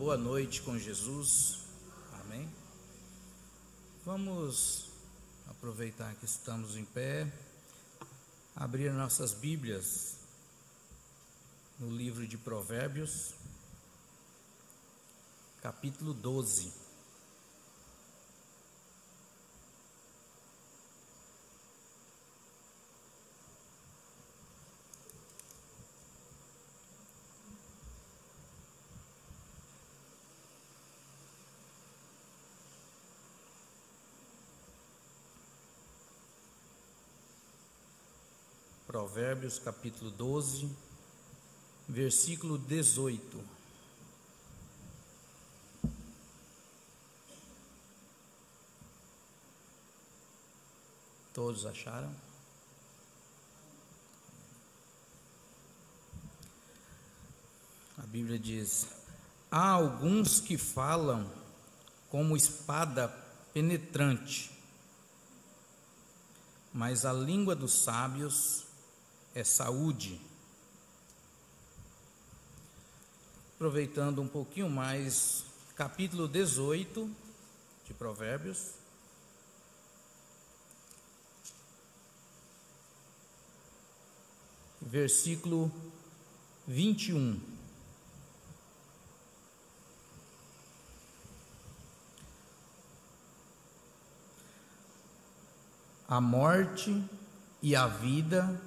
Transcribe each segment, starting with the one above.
boa noite com Jesus. Amém? Vamos aproveitar que estamos em pé, abrir nossas Bíblias no livro de Provérbios, capítulo 12. Provérbios, capítulo 12, versículo 18. Todos acharam? A Bíblia diz: Há alguns que falam como espada penetrante, mas a língua dos sábios é saúde. Aproveitando um pouquinho mais, capítulo 18 de Provérbios. Versículo 21. A morte e a vida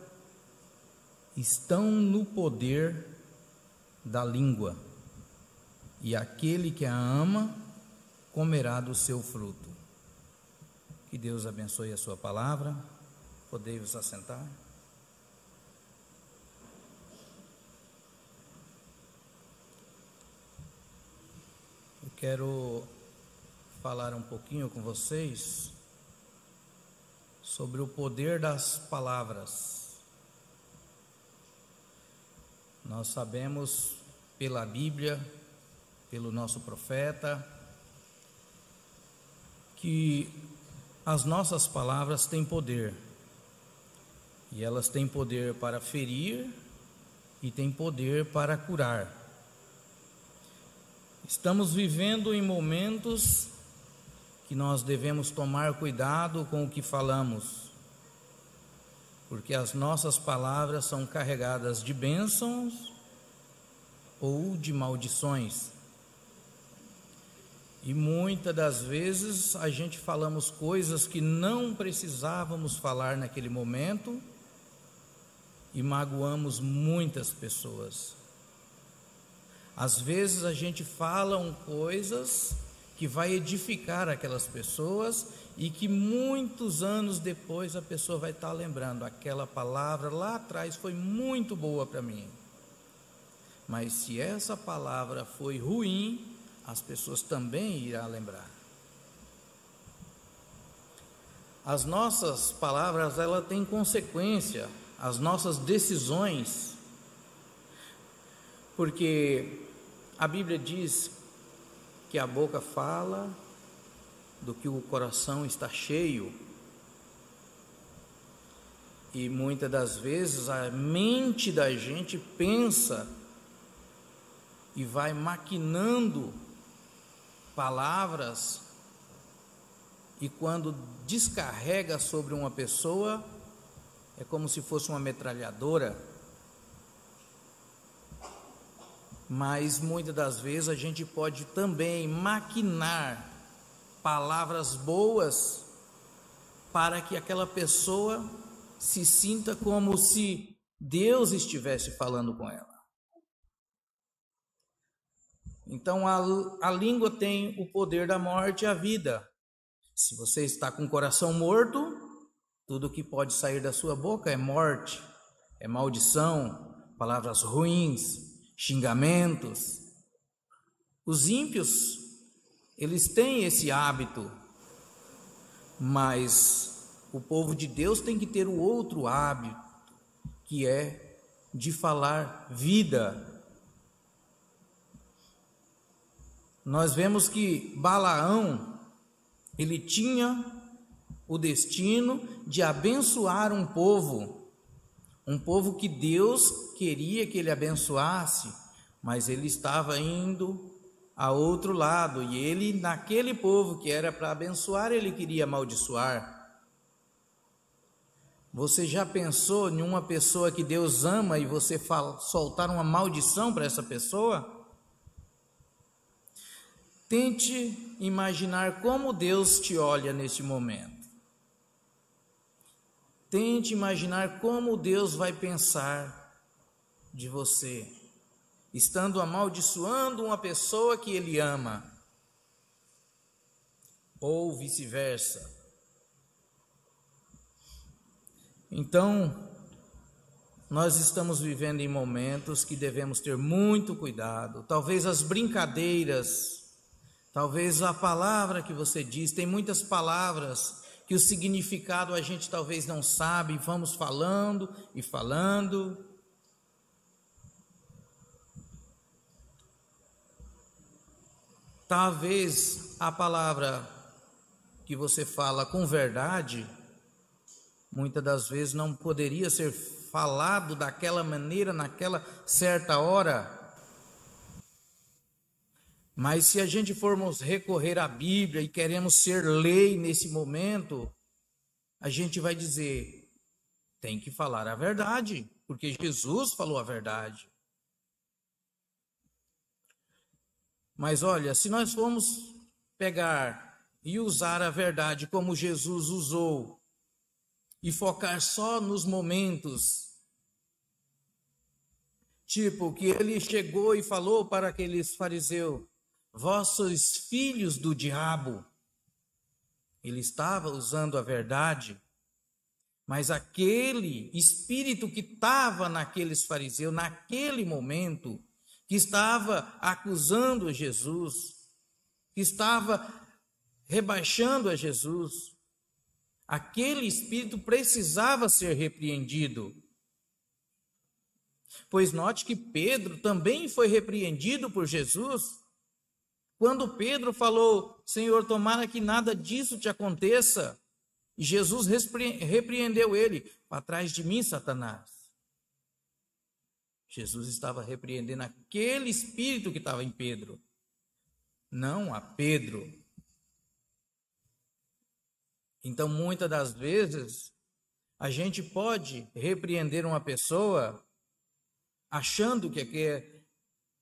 estão no poder da língua, e aquele que a ama comerá do seu fruto. Que Deus abençoe a sua palavra. Podei vos assentar. Eu quero falar um pouquinho com vocês sobre o poder das palavras. Nós sabemos pela Bíblia, pelo nosso profeta, que as nossas palavras têm poder. E elas têm poder para ferir e têm poder para curar. Estamos vivendo em momentos que nós devemos tomar cuidado com o que falamos porque as nossas palavras são carregadas de bênçãos ou de maldições. E muitas das vezes a gente falamos coisas que não precisávamos falar naquele momento e magoamos muitas pessoas. Às vezes a gente fala coisas que vai edificar aquelas pessoas e que muitos anos depois a pessoa vai estar lembrando, aquela palavra lá atrás foi muito boa para mim. Mas se essa palavra foi ruim, as pessoas também irão lembrar. As nossas palavras, ela tem consequência, as nossas decisões. Porque a Bíblia diz que a boca fala do que o coração está cheio. E muitas das vezes a mente da gente pensa e vai maquinando palavras e quando descarrega sobre uma pessoa é como se fosse uma metralhadora. Mas muitas das vezes a gente pode também maquinar palavras boas para que aquela pessoa se sinta como se Deus estivesse falando com ela. Então a, a língua tem o poder da morte e a vida. Se você está com o coração morto, tudo que pode sair da sua boca é morte, é maldição, palavras ruins, xingamentos. Os ímpios eles têm esse hábito, mas o povo de Deus tem que ter o outro hábito, que é de falar vida. Nós vemos que Balaão, ele tinha o destino de abençoar um povo, um povo que Deus queria que ele abençoasse, mas ele estava indo a outro lado, e ele, naquele povo que era para abençoar, ele queria amaldiçoar. Você já pensou em uma pessoa que Deus ama e você fala, soltar uma maldição para essa pessoa? Tente imaginar como Deus te olha neste momento. Tente imaginar como Deus vai pensar de você estando amaldiçoando uma pessoa que ele ama, ou vice-versa. Então, nós estamos vivendo em momentos que devemos ter muito cuidado. Talvez as brincadeiras, talvez a palavra que você diz, tem muitas palavras que o significado a gente talvez não sabe, vamos falando e falando. Talvez a palavra que você fala com verdade, muitas das vezes não poderia ser falado daquela maneira, naquela certa hora. Mas se a gente formos recorrer à Bíblia e queremos ser lei nesse momento, a gente vai dizer: tem que falar a verdade, porque Jesus falou a verdade. Mas olha, se nós formos pegar e usar a verdade como Jesus usou, e focar só nos momentos, tipo que ele chegou e falou para aqueles fariseus: Vós sois filhos do diabo. Ele estava usando a verdade, mas aquele espírito que estava naqueles fariseus, naquele momento, que estava acusando Jesus, que estava rebaixando a Jesus. Aquele espírito precisava ser repreendido. Pois note que Pedro também foi repreendido por Jesus. Quando Pedro falou: Senhor, tomara que nada disso te aconteça. Jesus repreendeu ele: Para trás de mim, Satanás. Jesus estava repreendendo aquele espírito que estava em Pedro, não a Pedro. Então, muitas das vezes, a gente pode repreender uma pessoa achando que, que é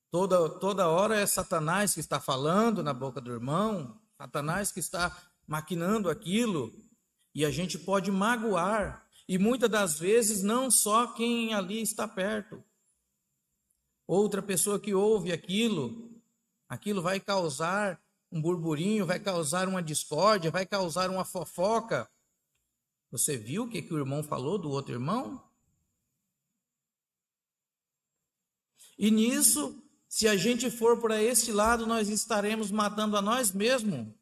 toda, toda hora é Satanás que está falando na boca do irmão, Satanás que está maquinando aquilo, e a gente pode magoar. E muitas das vezes, não só quem ali está perto, outra pessoa que ouve aquilo, aquilo vai causar um burburinho, vai causar uma discórdia, vai causar uma fofoca. Você viu o que, que o irmão falou do outro irmão? E nisso, se a gente for para esse lado, nós estaremos matando a nós mesmos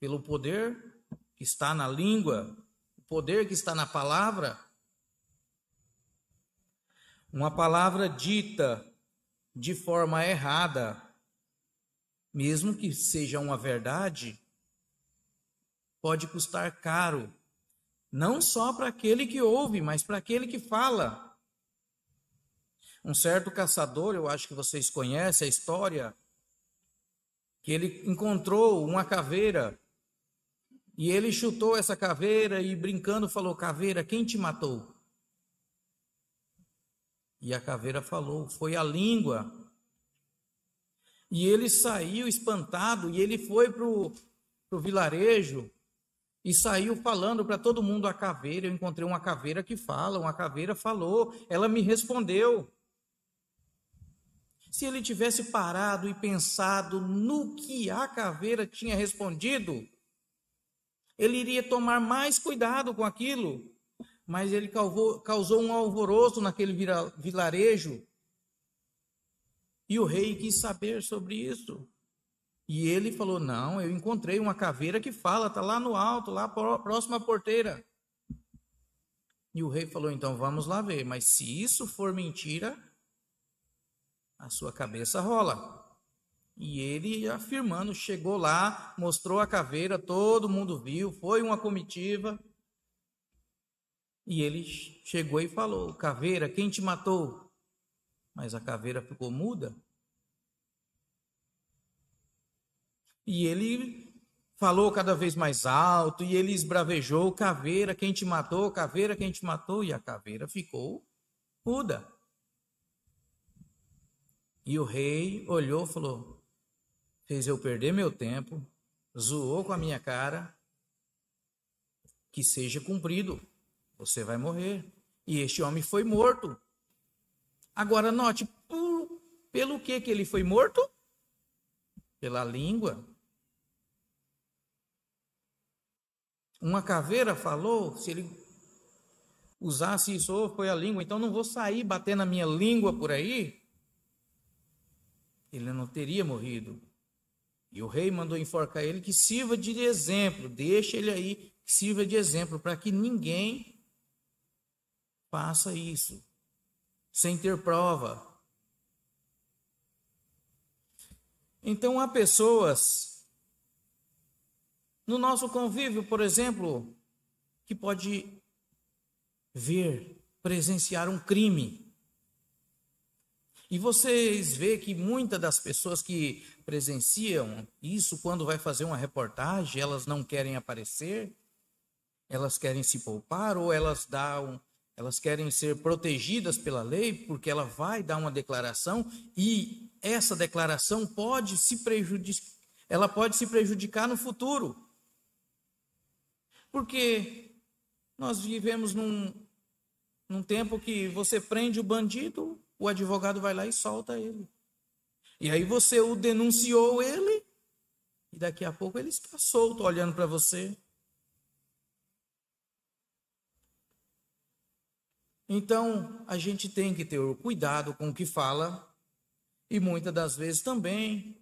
pelo poder que está na língua, o poder que está na palavra. Uma palavra dita de forma errada, mesmo que seja uma verdade, pode custar caro, não só para aquele que ouve, mas para aquele que fala. Um certo caçador, eu acho que vocês conhecem a história, que ele encontrou uma caveira e ele chutou essa caveira e brincando falou: Caveira, quem te matou? E a caveira falou, foi a língua. E ele saiu espantado e ele foi para o vilarejo e saiu falando para todo mundo a caveira. Eu encontrei uma caveira que fala, uma caveira falou, ela me respondeu. Se ele tivesse parado e pensado no que a caveira tinha respondido, ele iria tomar mais cuidado com aquilo mas ele causou, causou um alvoroço naquele vilarejo. E o rei quis saber sobre isso. E ele falou: Não, eu encontrei uma caveira que fala, está lá no alto, lá próximo à porteira. E o rei falou: Então vamos lá ver, mas se isso for mentira, a sua cabeça rola. E ele afirmando, chegou lá, mostrou a caveira, todo mundo viu, foi uma comitiva. E ele chegou e falou: Caveira, quem te matou? Mas a caveira ficou muda. E ele falou cada vez mais alto, e ele esbravejou: Caveira, quem te matou? Caveira, quem te matou? E a caveira ficou muda. E o rei olhou e falou: Fez eu perder meu tempo, zoou com a minha cara, que seja cumprido. Você vai morrer. E este homem foi morto. Agora, note, por, pelo que, que ele foi morto? Pela língua. Uma caveira falou, se ele usasse isso foi a língua, então não vou sair batendo a minha língua por aí. Ele não teria morrido. E o rei mandou enforcar ele que sirva de exemplo, deixa ele aí, sirva de exemplo para que ninguém passa isso, sem ter prova. Então, há pessoas no nosso convívio, por exemplo, que pode ver, presenciar um crime. E vocês vê que muitas das pessoas que presenciam isso, quando vai fazer uma reportagem, elas não querem aparecer, elas querem se poupar ou elas dão elas querem ser protegidas pela lei porque ela vai dar uma declaração e essa declaração pode se prejudicar, ela pode se prejudicar no futuro. Porque nós vivemos num, num tempo que você prende o bandido, o advogado vai lá e solta ele. E aí você o denunciou ele, e daqui a pouco ele está solto olhando para você. Então, a gente tem que ter cuidado com o que fala e muitas das vezes também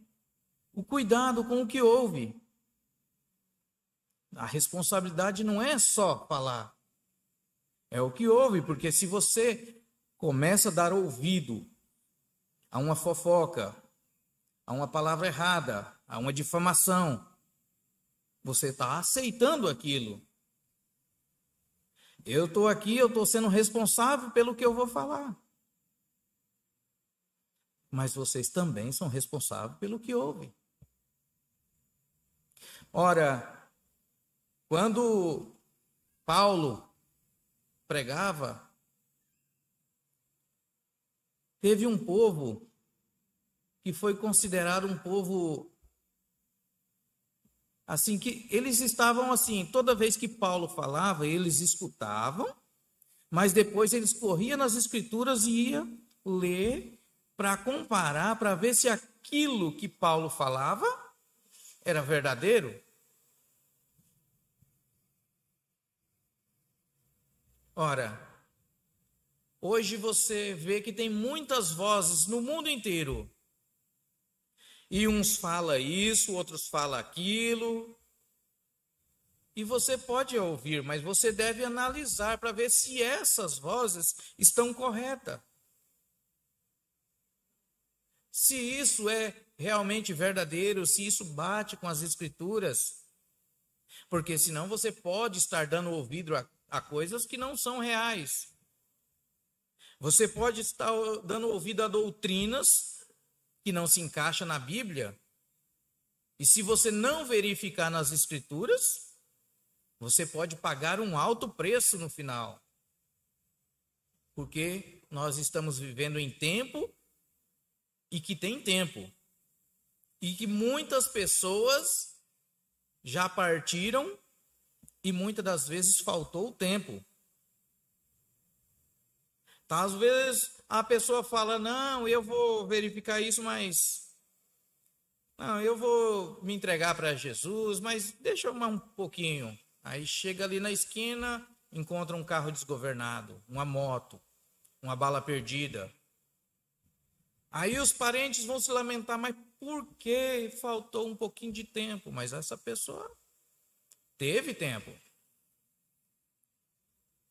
o cuidado com o que ouve. A responsabilidade não é só falar, é o que ouve, porque se você começa a dar ouvido a uma fofoca, a uma palavra errada, a uma difamação, você está aceitando aquilo. Eu estou aqui, eu estou sendo responsável pelo que eu vou falar. Mas vocês também são responsáveis pelo que ouvem. Ora, quando Paulo pregava, teve um povo que foi considerado um povo Assim que eles estavam assim, toda vez que Paulo falava, eles escutavam, mas depois eles corriam nas escrituras e ia ler para comparar, para ver se aquilo que Paulo falava era verdadeiro. Ora, hoje você vê que tem muitas vozes no mundo inteiro e uns fala isso, outros fala aquilo. E você pode ouvir, mas você deve analisar para ver se essas vozes estão corretas. Se isso é realmente verdadeiro, se isso bate com as escrituras. Porque senão você pode estar dando ouvido a, a coisas que não são reais. Você pode estar dando ouvido a doutrinas que não se encaixa na Bíblia. E se você não verificar nas Escrituras, você pode pagar um alto preço no final. Porque nós estamos vivendo em tempo e que tem tempo. E que muitas pessoas já partiram e muitas das vezes faltou o tempo. Tá, às vezes a pessoa fala: Não, eu vou verificar isso, mas. Não, eu vou me entregar para Jesus, mas deixa eu um pouquinho. Aí chega ali na esquina, encontra um carro desgovernado, uma moto, uma bala perdida. Aí os parentes vão se lamentar, mas por que faltou um pouquinho de tempo? Mas essa pessoa teve tempo.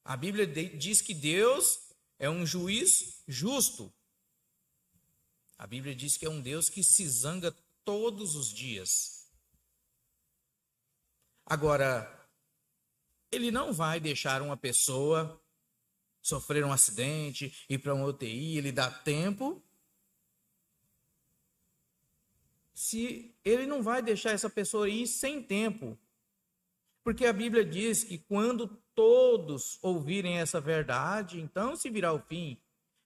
A Bíblia diz que Deus é um juiz justo. A Bíblia diz que é um Deus que se zanga todos os dias. Agora, ele não vai deixar uma pessoa sofrer um acidente, ir para uma UTI, ele dá tempo. Se ele não vai deixar essa pessoa ir sem tempo, porque a Bíblia diz que quando todos ouvirem essa verdade, então se virá o fim.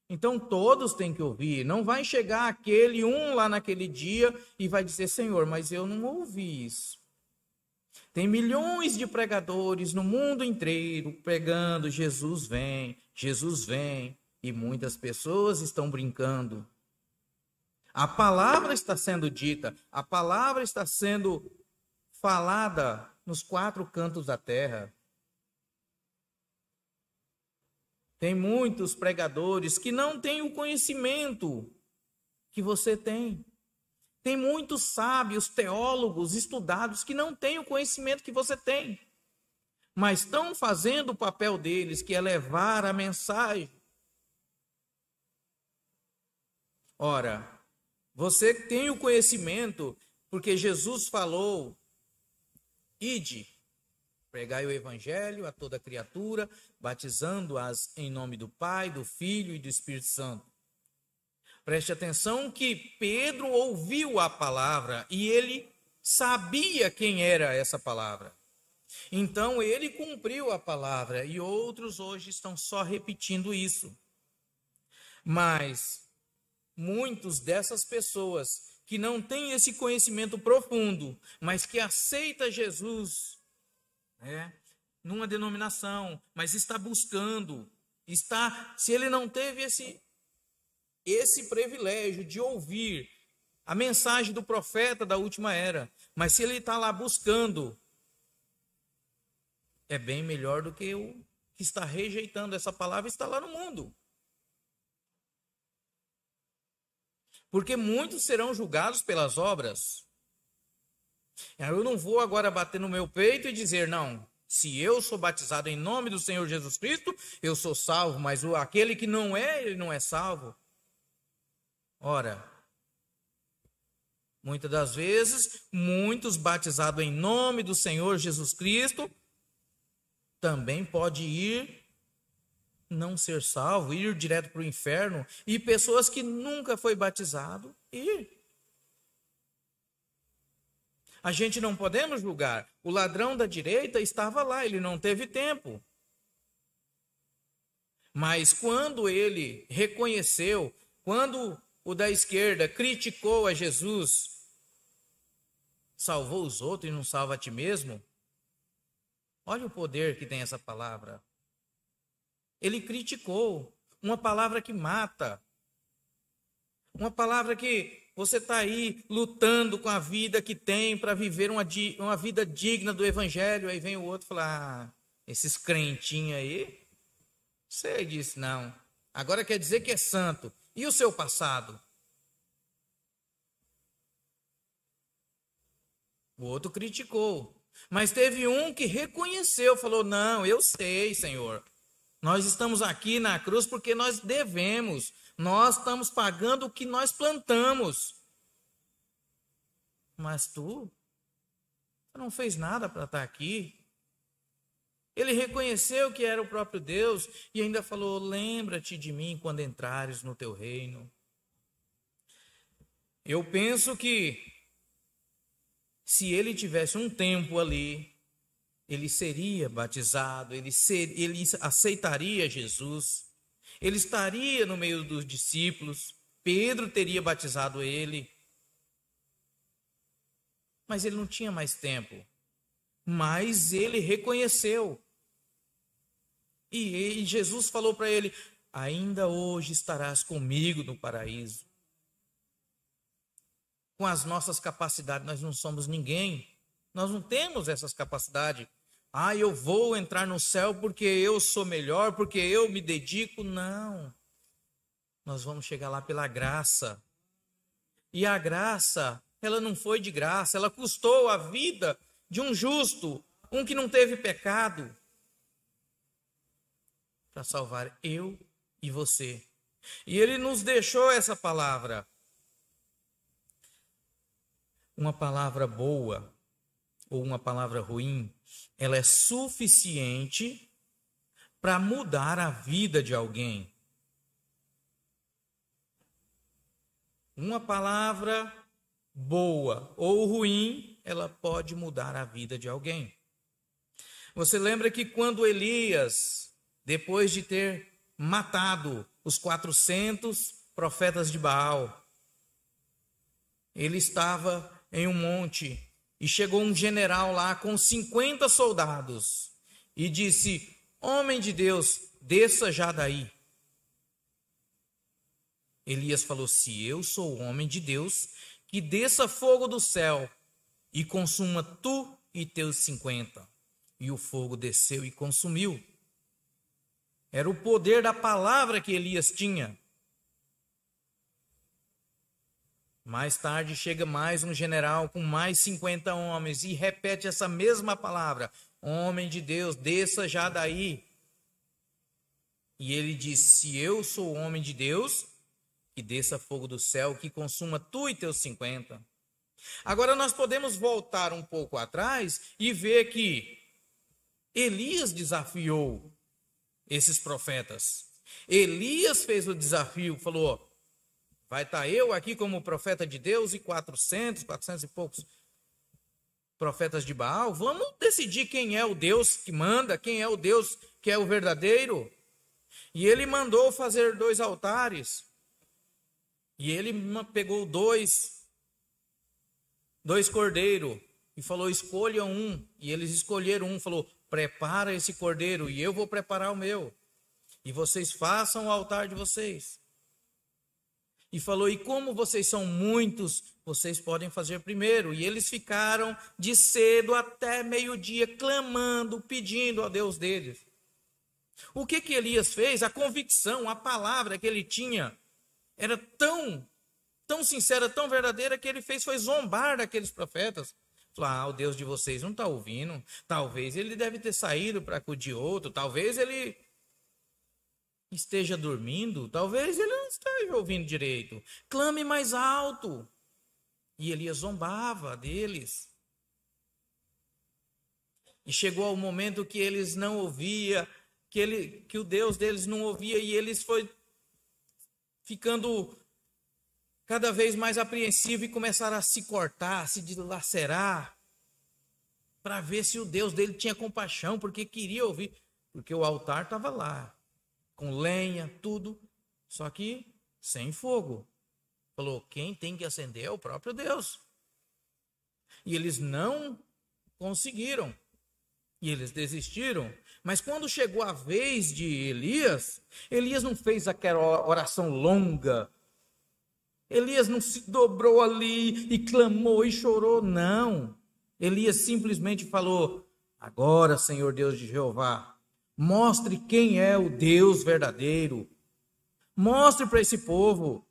Então todos têm que ouvir. Não vai chegar aquele um lá naquele dia e vai dizer: Senhor, mas eu não ouvi isso. Tem milhões de pregadores no mundo inteiro pregando: Jesus vem, Jesus vem. E muitas pessoas estão brincando. A palavra está sendo dita, a palavra está sendo falada nos quatro cantos da terra. Tem muitos pregadores que não têm o conhecimento que você tem. Tem muitos sábios, teólogos, estudados que não têm o conhecimento que você tem, mas estão fazendo o papel deles, que é levar a mensagem. Ora, você tem o conhecimento, porque Jesus falou Ide, pregai o evangelho a toda criatura, batizando-as em nome do Pai, do Filho e do Espírito Santo. Preste atenção que Pedro ouviu a palavra e ele sabia quem era essa palavra. Então ele cumpriu a palavra e outros hoje estão só repetindo isso. Mas muitos dessas pessoas que não tem esse conhecimento profundo, mas que aceita Jesus, né, numa denominação, mas está buscando, está, se ele não teve esse esse privilégio de ouvir a mensagem do profeta da última era, mas se ele está lá buscando, é bem melhor do que o que está rejeitando essa palavra e está lá no mundo. porque muitos serão julgados pelas obras. Eu não vou agora bater no meu peito e dizer, não, se eu sou batizado em nome do Senhor Jesus Cristo, eu sou salvo, mas aquele que não é, ele não é salvo. Ora, muitas das vezes, muitos batizados em nome do Senhor Jesus Cristo também pode ir não ser salvo, ir direto para o inferno, e pessoas que nunca foi batizado ir. A gente não podemos julgar. O ladrão da direita estava lá, ele não teve tempo. Mas quando ele reconheceu, quando o da esquerda criticou a Jesus, salvou os outros e não salva a ti mesmo, olha o poder que tem essa palavra. Ele criticou. Uma palavra que mata. Uma palavra que você está aí lutando com a vida que tem para viver uma, uma vida digna do Evangelho. Aí vem o outro falar: ah, esses crentinhos aí. Você disse não. Agora quer dizer que é santo. E o seu passado? O outro criticou. Mas teve um que reconheceu, falou: Não, eu sei, Senhor. Nós estamos aqui na cruz porque nós devemos. Nós estamos pagando o que nós plantamos. Mas tu, tu não fez nada para estar tá aqui. Ele reconheceu que era o próprio Deus e ainda falou: Lembra-te de mim quando entrares no teu reino. Eu penso que se ele tivesse um tempo ali, ele seria batizado, ele, ser, ele aceitaria Jesus, ele estaria no meio dos discípulos, Pedro teria batizado ele. Mas ele não tinha mais tempo. Mas ele reconheceu. E, e Jesus falou para ele: Ainda hoje estarás comigo no paraíso. Com as nossas capacidades, nós não somos ninguém. Nós não temos essas capacidades. Ah, eu vou entrar no céu porque eu sou melhor, porque eu me dedico. Não. Nós vamos chegar lá pela graça. E a graça, ela não foi de graça, ela custou a vida de um justo, um que não teve pecado, para salvar eu e você. E ele nos deixou essa palavra. Uma palavra boa, ou uma palavra ruim, ela é suficiente para mudar a vida de alguém. Uma palavra boa ou ruim, ela pode mudar a vida de alguém. Você lembra que quando Elias, depois de ter matado os 400 profetas de Baal, ele estava em um monte e chegou um general lá com 50 soldados e disse: Homem de Deus, desça já daí. Elias falou: Se eu sou homem de Deus, que desça fogo do céu e consuma tu e teus cinquenta. E o fogo desceu e consumiu. Era o poder da palavra que Elias tinha. Mais tarde chega mais um general com mais 50 homens e repete essa mesma palavra: Homem de Deus, desça já daí. E ele diz: Se eu sou homem de Deus, que desça fogo do céu, que consuma tu e teus 50. Agora nós podemos voltar um pouco atrás e ver que Elias desafiou esses profetas. Elias fez o desafio, falou: Vai estar tá eu aqui como profeta de Deus e 400, 400 e poucos profetas de Baal. Vamos decidir quem é o Deus que manda, quem é o Deus que é o verdadeiro. E ele mandou fazer dois altares. E ele pegou dois dois cordeiros e falou: "Escolha um". E eles escolheram um, falou: "Prepara esse cordeiro e eu vou preparar o meu. E vocês façam o altar de vocês" e falou: E como vocês são muitos, vocês podem fazer primeiro. E eles ficaram de cedo até meio-dia clamando, pedindo ao Deus deles. O que que Elias fez? A convicção, a palavra que ele tinha era tão tão sincera, tão verdadeira que ele fez foi zombar daqueles profetas. Falou, ah, o Deus de vocês não está ouvindo. Talvez ele deve ter saído para acudir outro. Talvez ele esteja dormindo, talvez ele não esteja ouvindo direito. Clame mais alto. E Elias zombava deles. E chegou ao momento que eles não ouvia, que ele, que o Deus deles não ouvia e eles foi ficando cada vez mais apreensivo e começaram a se cortar, a se dilacerar, para ver se o Deus dele tinha compaixão, porque queria ouvir, porque o altar estava lá com lenha, tudo, só que sem fogo. Falou: quem tem que acender é o próprio Deus. E eles não conseguiram. E eles desistiram. Mas quando chegou a vez de Elias, Elias não fez aquela oração longa. Elias não se dobrou ali e clamou e chorou, não. Elias simplesmente falou: Agora, Senhor Deus de Jeová, Mostre quem é o Deus verdadeiro. Mostre para esse povo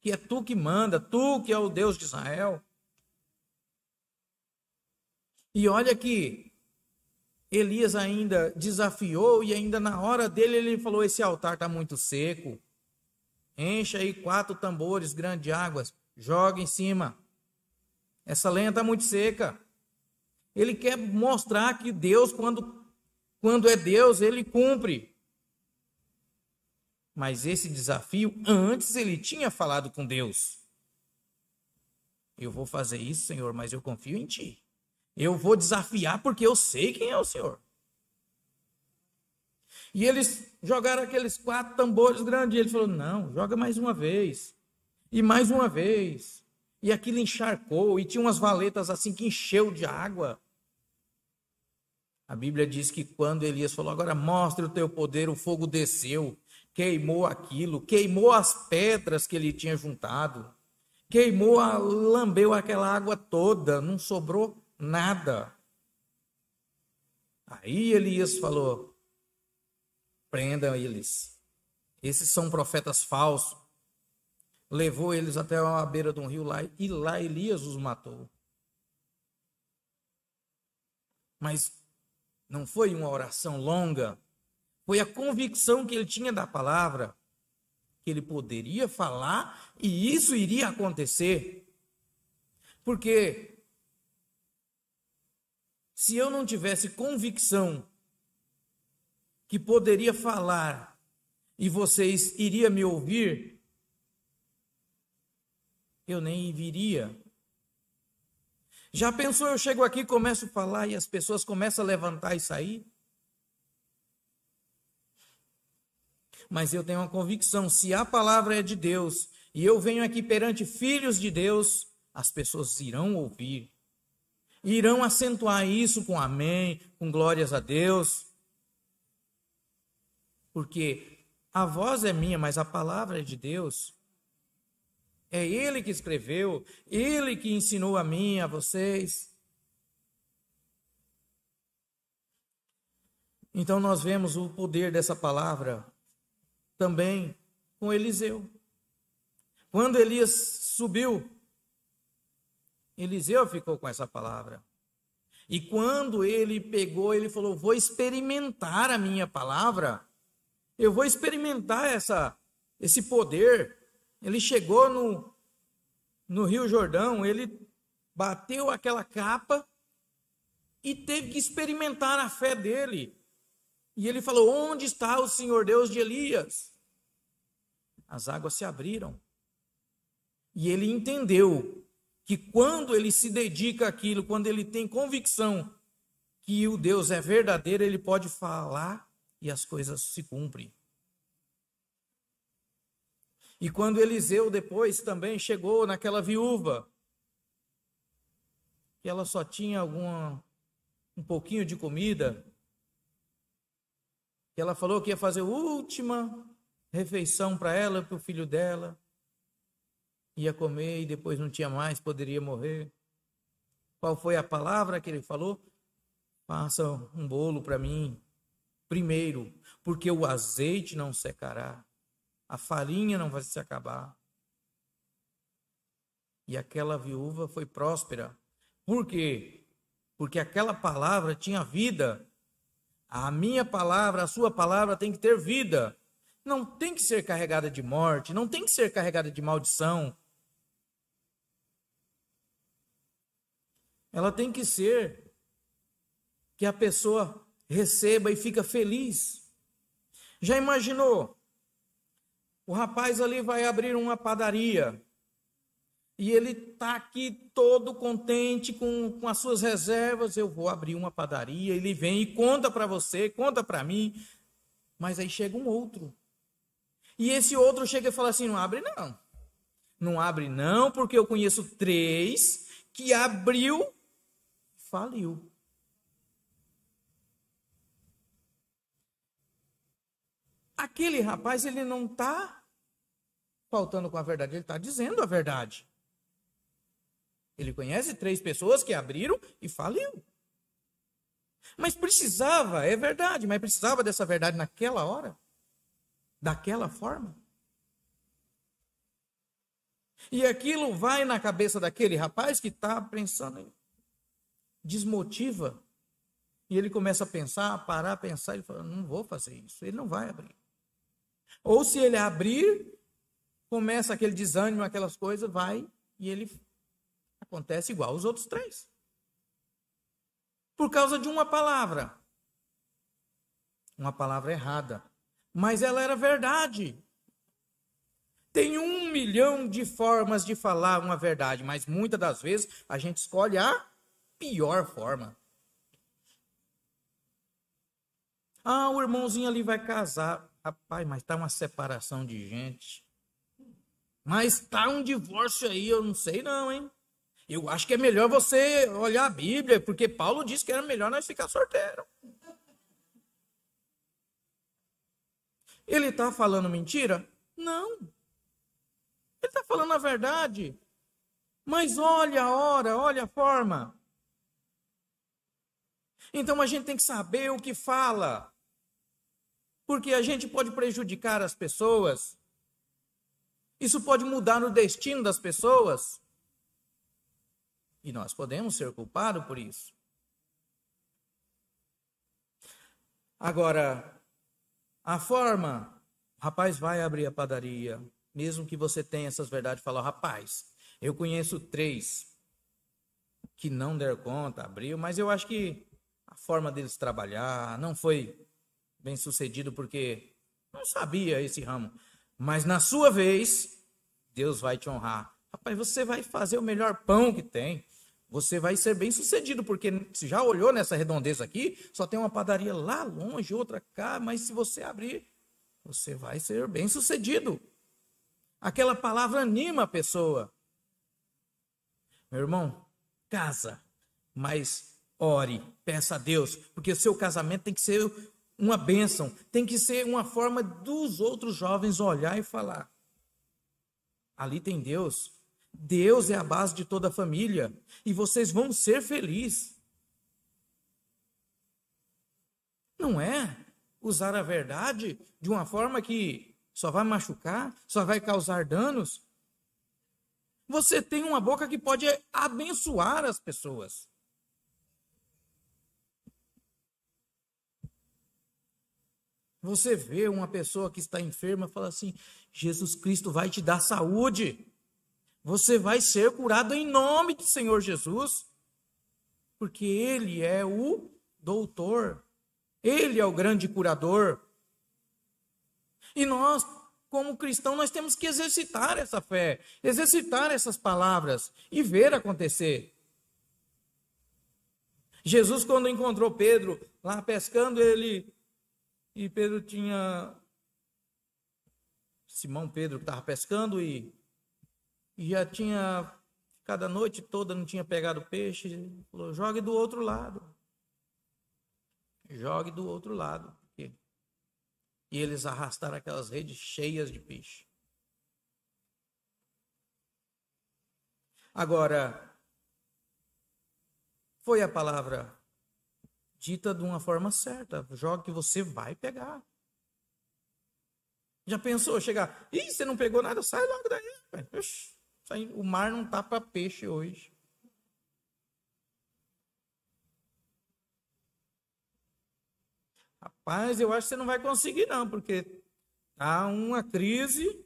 que é tu que manda, tu que é o Deus de Israel. E olha que Elias ainda desafiou e ainda na hora dele ele falou: esse altar está muito seco. Encha aí quatro tambores grandes de águas, joga em cima. Essa lenha está muito seca. Ele quer mostrar que Deus, quando quando é Deus, ele cumpre. Mas esse desafio, antes ele tinha falado com Deus. Eu vou fazer isso, Senhor, mas eu confio em Ti. Eu vou desafiar porque eu sei quem é o Senhor. E eles jogaram aqueles quatro tambores grandes. E ele falou: Não, joga mais uma vez. E mais uma vez. E aquilo encharcou. E tinha umas valetas assim que encheu de água. A Bíblia diz que quando Elias falou: Agora mostre o teu poder, o fogo desceu, queimou aquilo, queimou as pedras que ele tinha juntado, queimou, a, lambeu aquela água toda, não sobrou nada. Aí Elias falou: Prendam eles. Esses são profetas falsos. Levou eles até a beira de um rio lá e lá Elias os matou. Mas não foi uma oração longa, foi a convicção que ele tinha da palavra, que ele poderia falar e isso iria acontecer. Porque se eu não tivesse convicção que poderia falar e vocês iriam me ouvir, eu nem viria já pensou, eu chego aqui, começo a falar e as pessoas começam a levantar e sair? Mas eu tenho uma convicção: se a palavra é de Deus e eu venho aqui perante filhos de Deus, as pessoas irão ouvir, irão acentuar isso com amém, com glórias a Deus. Porque a voz é minha, mas a palavra é de Deus. É ele que escreveu, ele que ensinou a mim, a vocês. Então nós vemos o poder dessa palavra também com Eliseu. Quando Elias subiu, Eliseu ficou com essa palavra. E quando ele pegou, ele falou: Vou experimentar a minha palavra, eu vou experimentar essa, esse poder. Ele chegou no, no Rio Jordão, ele bateu aquela capa e teve que experimentar a fé dele. E ele falou: Onde está o Senhor Deus de Elias? As águas se abriram. E ele entendeu que quando ele se dedica àquilo, quando ele tem convicção que o Deus é verdadeiro, ele pode falar e as coisas se cumprem. E quando Eliseu depois também chegou naquela viúva, que ela só tinha alguma um pouquinho de comida, que ela falou que ia fazer a última refeição para ela, para o filho dela, ia comer e depois não tinha mais, poderia morrer. Qual foi a palavra que ele falou? Faça um bolo para mim primeiro, porque o azeite não secará a farinha não vai se acabar. E aquela viúva foi próspera. Por quê? Porque aquela palavra tinha vida. A minha palavra, a sua palavra tem que ter vida. Não tem que ser carregada de morte, não tem que ser carregada de maldição. Ela tem que ser que a pessoa receba e fica feliz. Já imaginou o rapaz ali vai abrir uma padaria. E ele está aqui todo contente com, com as suas reservas. Eu vou abrir uma padaria. Ele vem e conta para você, conta para mim. Mas aí chega um outro. E esse outro chega e fala assim: não abre não. Não abre não, porque eu conheço três que abriu, faliu. Aquele rapaz, ele não está faltando com a verdade, ele está dizendo a verdade. Ele conhece três pessoas que abriram e faliu. Mas precisava, é verdade, mas precisava dessa verdade naquela hora, daquela forma. E aquilo vai na cabeça daquele rapaz que está pensando, desmotiva. E ele começa a pensar, a parar a pensar, ele fala: não vou fazer isso, ele não vai abrir. Ou se ele abrir, começa aquele desânimo, aquelas coisas, vai e ele acontece igual os outros três. Por causa de uma palavra. Uma palavra errada. Mas ela era verdade. Tem um milhão de formas de falar uma verdade, mas muitas das vezes a gente escolhe a pior forma. Ah, o irmãozinho ali vai casar. Rapaz, mas tá uma separação de gente. Mas tá um divórcio aí, eu não sei não, hein? Eu acho que é melhor você olhar a Bíblia, porque Paulo disse que era melhor nós ficar solteiro. Ele está falando mentira? Não. Ele está falando a verdade. Mas olha a hora, olha a forma. Então a gente tem que saber o que fala. Porque a gente pode prejudicar as pessoas isso pode mudar o destino das pessoas. E nós podemos ser culpados por isso. Agora, a forma, rapaz, vai abrir a padaria. Mesmo que você tenha essas verdades, Fala, rapaz, eu conheço três que não deram conta, abriu, mas eu acho que a forma deles trabalhar não foi bem sucedido porque não sabia esse ramo. Mas na sua vez, Deus vai te honrar. Rapaz, você vai fazer o melhor pão que tem. Você vai ser bem sucedido, porque se já olhou nessa redondeza aqui, só tem uma padaria lá longe, outra cá, mas se você abrir, você vai ser bem sucedido. Aquela palavra anima a pessoa. Meu irmão, casa, mas ore, peça a Deus, porque o seu casamento tem que ser uma bênção, tem que ser uma forma dos outros jovens olhar e falar. Ali tem Deus. Deus é a base de toda a família e vocês vão ser felizes. Não é usar a verdade de uma forma que só vai machucar, só vai causar danos. Você tem uma boca que pode abençoar as pessoas. Você vê uma pessoa que está enferma e fala assim: Jesus Cristo vai te dar saúde. Você vai ser curado em nome do Senhor Jesus. Porque Ele é o doutor. Ele é o grande curador. E nós, como cristãos, nós temos que exercitar essa fé, exercitar essas palavras e ver acontecer. Jesus, quando encontrou Pedro lá pescando, ele e Pedro tinha. Simão Pedro que estava pescando e, e já tinha cada noite toda, não tinha pegado peixe. Falou: jogue do outro lado. Jogue do outro lado. E eles arrastaram aquelas redes cheias de peixe. Agora, foi a palavra dita de uma forma certa. Joga que você vai pegar. Já pensou chegar? Ih, você não pegou nada, sai logo daí. o mar não tá para peixe hoje. Rapaz, eu acho que você não vai conseguir não, porque há tá uma crise.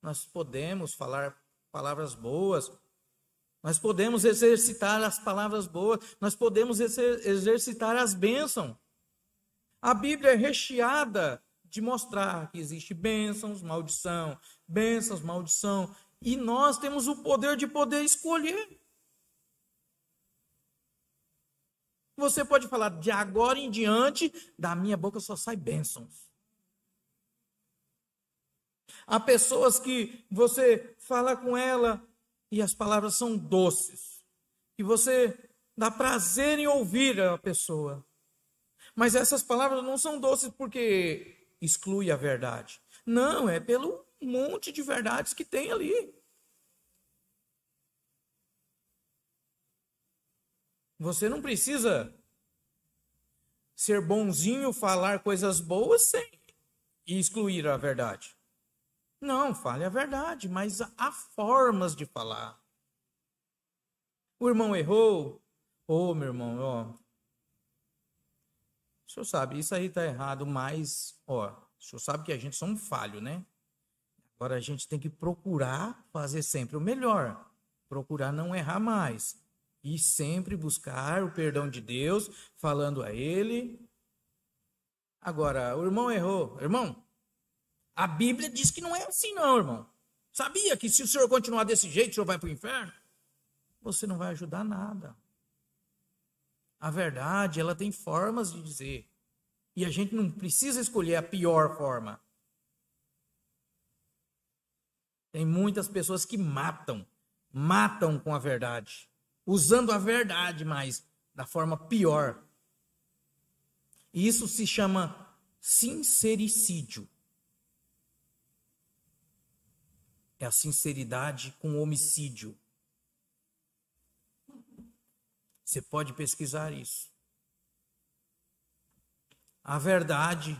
Nós podemos falar palavras boas, nós podemos exercitar as palavras boas, nós podemos exercitar as bênçãos. A Bíblia é recheada de mostrar que existe bênçãos, maldição, bênçãos, maldição, e nós temos o poder de poder escolher. Você pode falar de agora em diante, da minha boca só sai bênçãos. Há pessoas que você fala com ela, e as palavras são doces, e você dá prazer em ouvir a pessoa. Mas essas palavras não são doces porque exclui a verdade. Não, é pelo monte de verdades que tem ali. Você não precisa ser bonzinho, falar coisas boas sem excluir a verdade. Não, fale a verdade, mas há formas de falar. O irmão errou? Ô, oh, meu irmão, ó. o senhor sabe, isso aí tá errado, mas, ó, o senhor sabe que a gente é um falho, né? Agora a gente tem que procurar fazer sempre o melhor, procurar não errar mais e sempre buscar o perdão de Deus, falando a ele. Agora, o irmão errou. Irmão, a Bíblia diz que não é assim, não, irmão. Sabia que se o senhor continuar desse jeito, o senhor vai para o inferno? Você não vai ajudar nada. A verdade, ela tem formas de dizer. E a gente não precisa escolher a pior forma. Tem muitas pessoas que matam, matam com a verdade, usando a verdade, mas da forma pior. E isso se chama sincericídio. é a sinceridade com o homicídio. Você pode pesquisar isso. A verdade,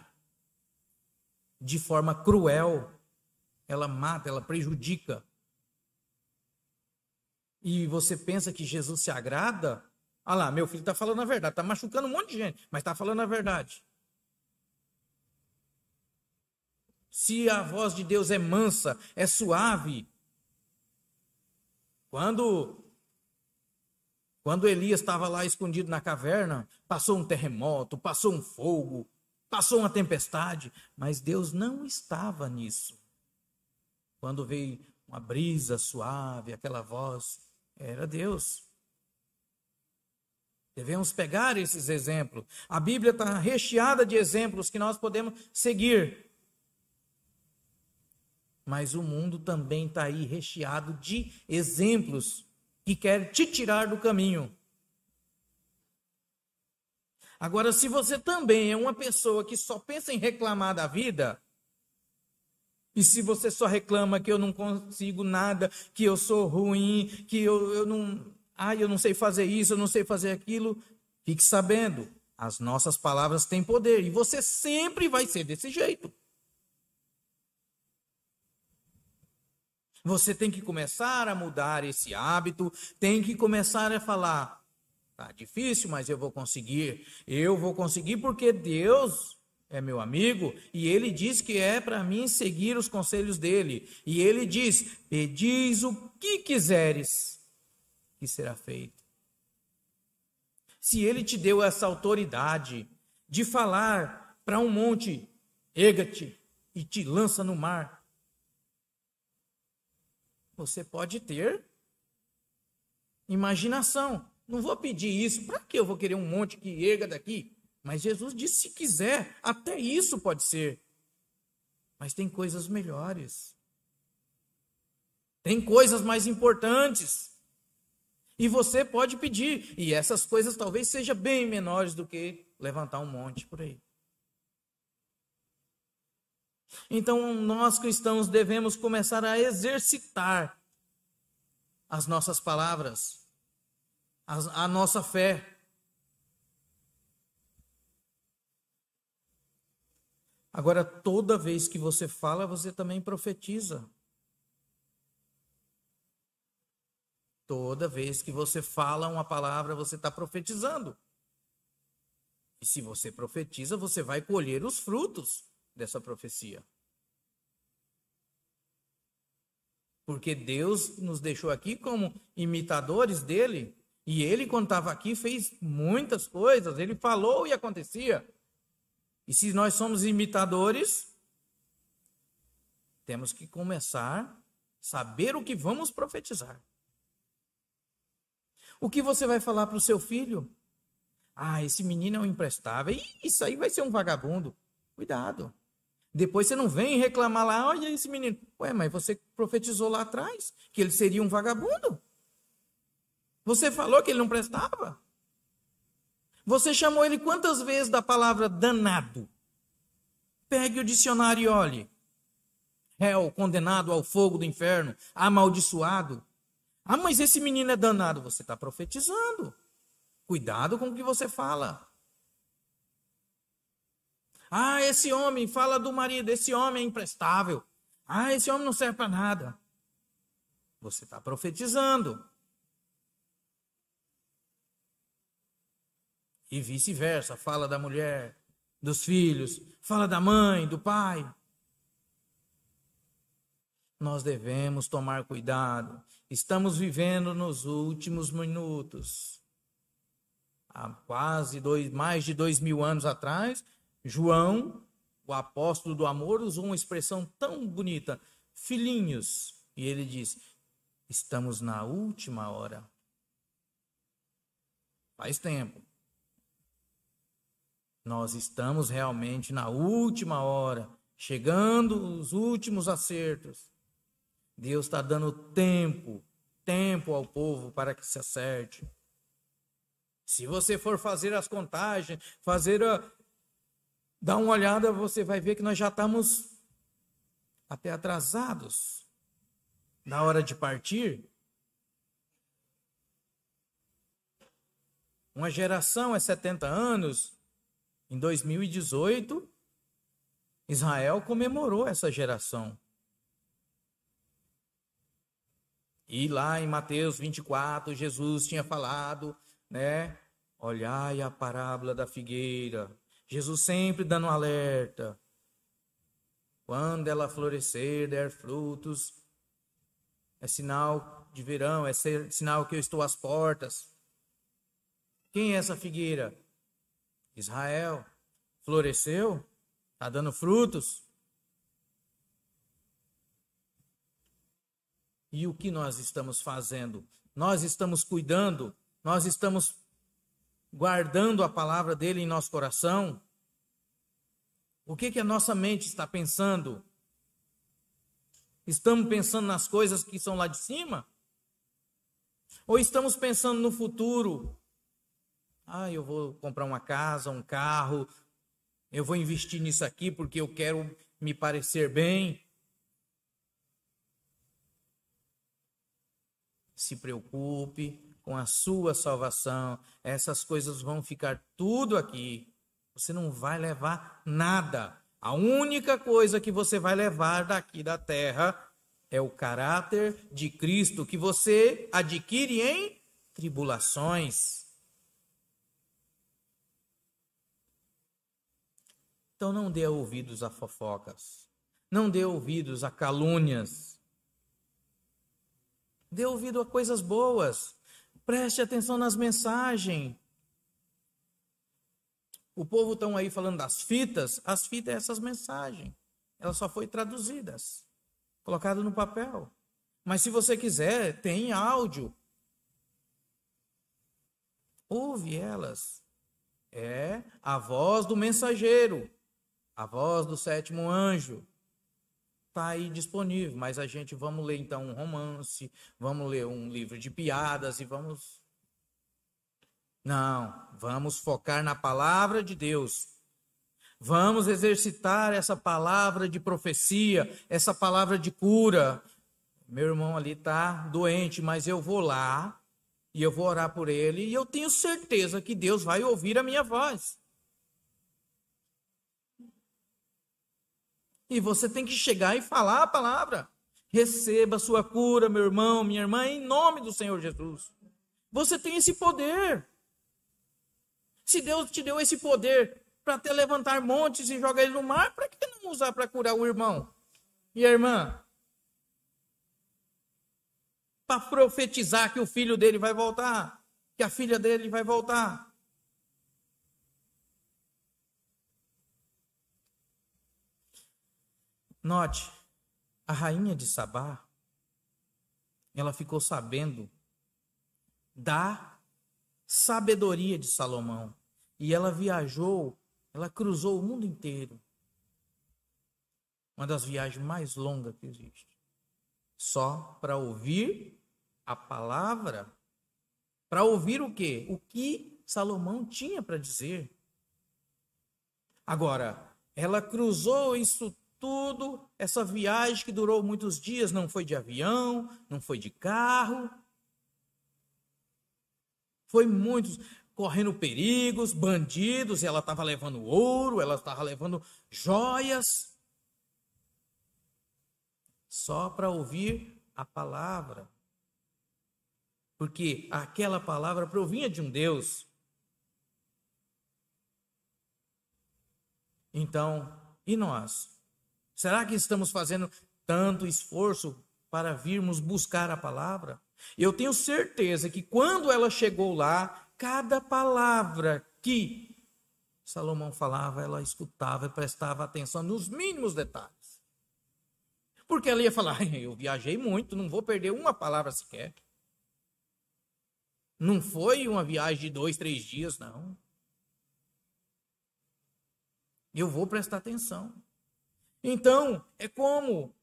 de forma cruel, ela mata, ela prejudica. E você pensa que Jesus se agrada? Ah lá, meu filho está falando a verdade, está machucando um monte de gente, mas está falando a verdade. Se a voz de Deus é mansa, é suave. Quando quando Elias estava lá escondido na caverna, passou um terremoto, passou um fogo, passou uma tempestade, mas Deus não estava nisso. Quando veio uma brisa suave, aquela voz, era Deus. Devemos pegar esses exemplos. A Bíblia está recheada de exemplos que nós podemos seguir mas o mundo também está aí recheado de exemplos que querem te tirar do caminho. Agora, se você também é uma pessoa que só pensa em reclamar da vida, e se você só reclama que eu não consigo nada, que eu sou ruim, que eu, eu não. Ai, eu não sei fazer isso, eu não sei fazer aquilo. Fique sabendo, as nossas palavras têm poder e você sempre vai ser desse jeito. Você tem que começar a mudar esse hábito, tem que começar a falar: tá difícil, mas eu vou conseguir. Eu vou conseguir porque Deus é meu amigo e ele diz que é para mim seguir os conselhos dele. E ele diz: pedis o que quiseres, que será feito. Se ele te deu essa autoridade de falar para um monte, ega-te e te lança no mar, você pode ter imaginação. Não vou pedir isso. Para que eu vou querer um monte que erga daqui? Mas Jesus disse: se quiser, até isso pode ser. Mas tem coisas melhores. Tem coisas mais importantes. E você pode pedir. E essas coisas talvez sejam bem menores do que levantar um monte por aí. Então, nós cristãos devemos começar a exercitar as nossas palavras, a, a nossa fé. Agora, toda vez que você fala, você também profetiza. Toda vez que você fala uma palavra, você está profetizando. E se você profetiza, você vai colher os frutos dessa profecia. Porque Deus nos deixou aqui como imitadores dele, e ele, quando estava aqui, fez muitas coisas, ele falou e acontecia. E se nós somos imitadores, temos que começar a saber o que vamos profetizar. O que você vai falar para o seu filho? Ah, esse menino é um imprestável. e isso aí vai ser um vagabundo. Cuidado. Depois você não vem reclamar lá, olha esse menino. Ué, mas você profetizou lá atrás que ele seria um vagabundo. Você falou que ele não prestava. Você chamou ele quantas vezes da palavra danado? Pegue o dicionário e olhe. Réu, condenado ao fogo do inferno, amaldiçoado. Ah, mas esse menino é danado. Você está profetizando. Cuidado com o que você fala. Ah, esse homem fala do marido, esse homem é imprestável. Ah, esse homem não serve para nada. Você está profetizando. E vice-versa, fala da mulher, dos filhos, fala da mãe, do pai. Nós devemos tomar cuidado. Estamos vivendo nos últimos minutos. Há quase dois, mais de dois mil anos atrás, João, o apóstolo do amor, usou uma expressão tão bonita: filhinhos. E ele diz: estamos na última hora. Faz tempo. Nós estamos realmente na última hora, chegando os últimos acertos. Deus está dando tempo, tempo ao povo para que se acerte. Se você for fazer as contagens, fazer a, dá uma olhada, você vai ver que nós já estamos até atrasados na hora de partir. Uma geração é 70 anos. Em 2018, Israel comemorou essa geração. E lá em Mateus 24, Jesus tinha falado, né? Olhai a parábola da figueira. Jesus sempre dando um alerta. Quando ela florescer, der frutos, é sinal de verão, é sinal que eu estou às portas. Quem é essa figueira? Israel. Floresceu? Está dando frutos? E o que nós estamos fazendo? Nós estamos cuidando, nós estamos guardando a palavra dele em nosso coração? O que, que a nossa mente está pensando? Estamos pensando nas coisas que são lá de cima? Ou estamos pensando no futuro? Ah, eu vou comprar uma casa, um carro, eu vou investir nisso aqui porque eu quero me parecer bem. Se preocupe, com a sua salvação, essas coisas vão ficar tudo aqui. Você não vai levar nada. A única coisa que você vai levar daqui da terra é o caráter de Cristo que você adquire em tribulações. Então não dê ouvidos a fofocas. Não dê ouvidos a calúnias. Dê ouvido a coisas boas. Preste atenção nas mensagens. O povo estão aí falando das fitas, as fitas é essas mensagens. Elas só foi traduzidas, colocadas no papel. Mas se você quiser, tem áudio. Ouve elas. É a voz do mensageiro, a voz do sétimo anjo está aí disponível, mas a gente vamos ler então um romance, vamos ler um livro de piadas e vamos. Não, vamos focar na palavra de Deus. Vamos exercitar essa palavra de profecia, essa palavra de cura. Meu irmão ali está doente, mas eu vou lá e eu vou orar por ele e eu tenho certeza que Deus vai ouvir a minha voz. E você tem que chegar e falar a palavra. Receba a sua cura, meu irmão, minha irmã, em nome do Senhor Jesus. Você tem esse poder. Se Deus te deu esse poder para até levantar montes e jogar ele no mar, para que não usar para curar o irmão e a irmã? Para profetizar que o filho dele vai voltar, que a filha dele vai voltar. Note, a rainha de Sabá, ela ficou sabendo da sabedoria de Salomão. E ela viajou, ela cruzou o mundo inteiro. Uma das viagens mais longas que existe. Só para ouvir a palavra. Para ouvir o quê? O que Salomão tinha para dizer. Agora, ela cruzou isso tudo, essa viagem que durou muitos dias, não foi de avião, não foi de carro. Foi muitos correndo perigos, bandidos, e ela estava levando ouro, ela estava levando joias. Só para ouvir a palavra. Porque aquela palavra provinha de um Deus. Então, e nós? Será que estamos fazendo tanto esforço para virmos buscar a palavra? Eu tenho certeza que quando ela chegou lá, cada palavra que Salomão falava, ela escutava e prestava atenção nos mínimos detalhes. Porque ela ia falar: eu viajei muito, não vou perder uma palavra sequer. Não foi uma viagem de dois, três dias, não. Eu vou prestar atenção. Então, é como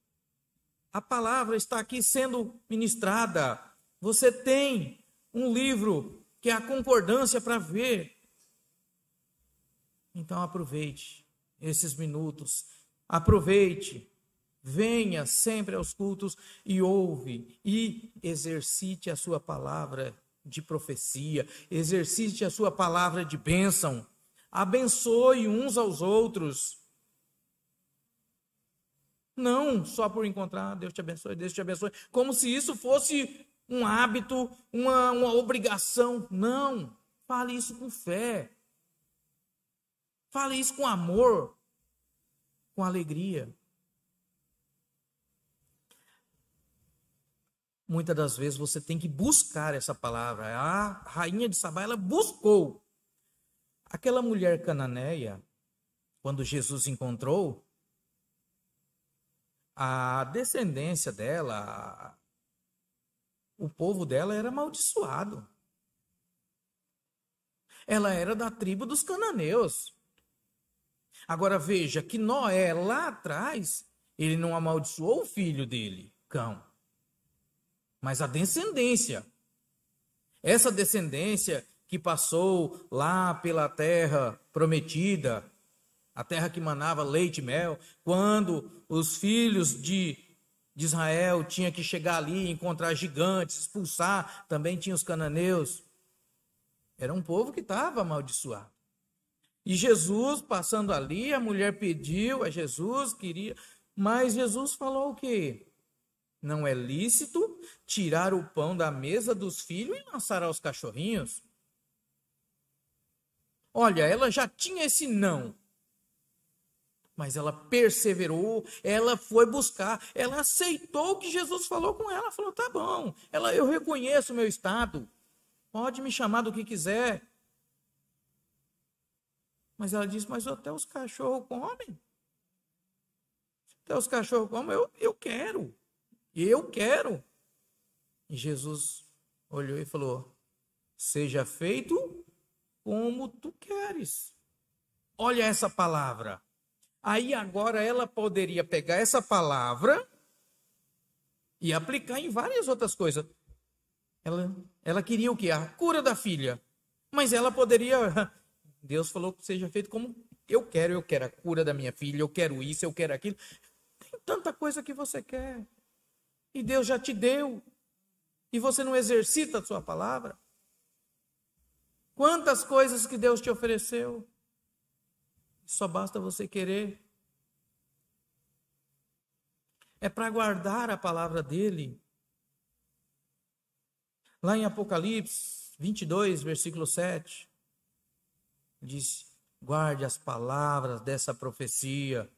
a palavra está aqui sendo ministrada. Você tem um livro que é a concordância para ver. Então aproveite esses minutos. Aproveite. Venha sempre aos cultos e ouve e exercite a sua palavra de profecia, exercite a sua palavra de bênção. Abençoe uns aos outros. Não, só por encontrar, Deus te abençoe, Deus te abençoe. Como se isso fosse um hábito, uma, uma obrigação. Não. Fale isso com fé. Fale isso com amor, com alegria. Muitas das vezes você tem que buscar essa palavra. A rainha de Sabá, ela buscou. Aquela mulher cananeia, quando Jesus encontrou, a descendência dela, o povo dela era amaldiçoado. Ela era da tribo dos cananeus. Agora veja que Noé lá atrás, ele não amaldiçoou o filho dele, Cão, mas a descendência. Essa descendência que passou lá pela terra prometida, a terra que manava leite e mel, quando os filhos de, de Israel tinham que chegar ali, encontrar gigantes, expulsar, também tinha os cananeus. Era um povo que estava amaldiçoado. E Jesus, passando ali, a mulher pediu a é Jesus, queria, mas Jesus falou o quê? Não é lícito tirar o pão da mesa dos filhos e lançar aos cachorrinhos? Olha, ela já tinha esse não. Mas ela perseverou, ela foi buscar, ela aceitou o que Jesus falou com ela. Falou: tá bom, ela, eu reconheço o meu estado, pode me chamar do que quiser. Mas ela disse: mas até os cachorros comem. Até os cachorros comem, eu, eu quero. Eu quero. E Jesus olhou e falou: seja feito como tu queres. Olha essa palavra Aí agora ela poderia pegar essa palavra e aplicar em várias outras coisas. Ela, ela queria o quê? A cura da filha. Mas ela poderia. Deus falou que seja feito como eu quero. Eu quero a cura da minha filha, eu quero isso, eu quero aquilo. Tem tanta coisa que você quer. E Deus já te deu. E você não exercita a sua palavra. Quantas coisas que Deus te ofereceu. Só basta você querer. É para guardar a palavra dele. Lá em Apocalipse 22, versículo 7, diz: guarde as palavras dessa profecia.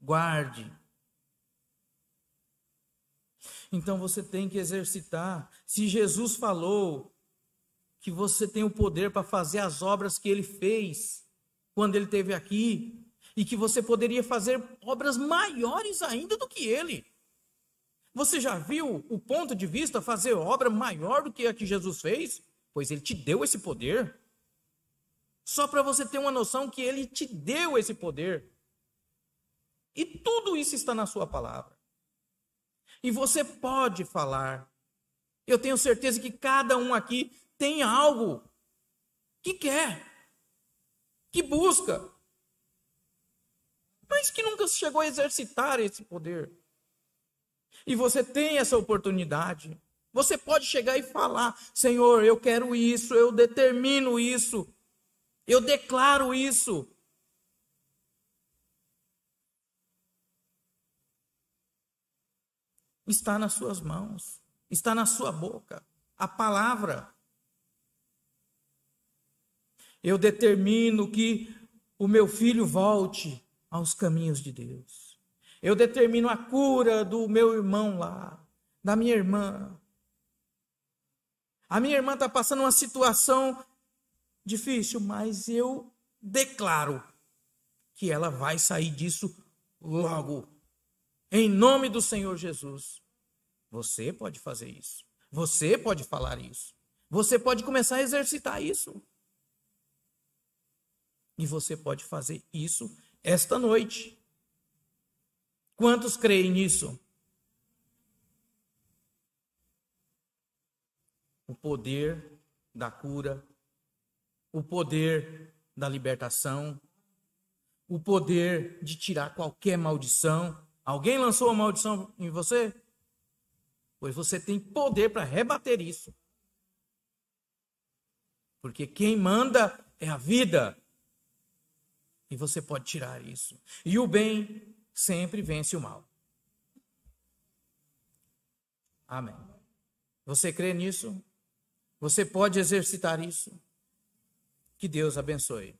Guarde. Então você tem que exercitar. Se Jesus falou, que você tem o poder para fazer as obras que ele fez quando ele esteve aqui, e que você poderia fazer obras maiores ainda do que ele. Você já viu o ponto de vista fazer obra maior do que a que Jesus fez? Pois ele te deu esse poder. Só para você ter uma noção que ele te deu esse poder. E tudo isso está na sua palavra. E você pode falar. Eu tenho certeza que cada um aqui tem algo que quer, que busca, mas que nunca chegou a exercitar esse poder. E você tem essa oportunidade. Você pode chegar e falar: Senhor, eu quero isso, eu determino isso, eu declaro isso. Está nas suas mãos, está na sua boca a palavra. Eu determino que o meu filho volte aos caminhos de Deus. Eu determino a cura do meu irmão lá, da minha irmã. A minha irmã está passando uma situação difícil, mas eu declaro que ela vai sair disso logo. Em nome do Senhor Jesus. Você pode fazer isso. Você pode falar isso. Você pode começar a exercitar isso. E você pode fazer isso esta noite. Quantos creem nisso? O poder da cura, o poder da libertação, o poder de tirar qualquer maldição. Alguém lançou uma maldição em você? Pois você tem poder para rebater isso. Porque quem manda é a vida. E você pode tirar isso. E o bem sempre vence o mal. Amém. Você crê nisso? Você pode exercitar isso? Que Deus abençoe.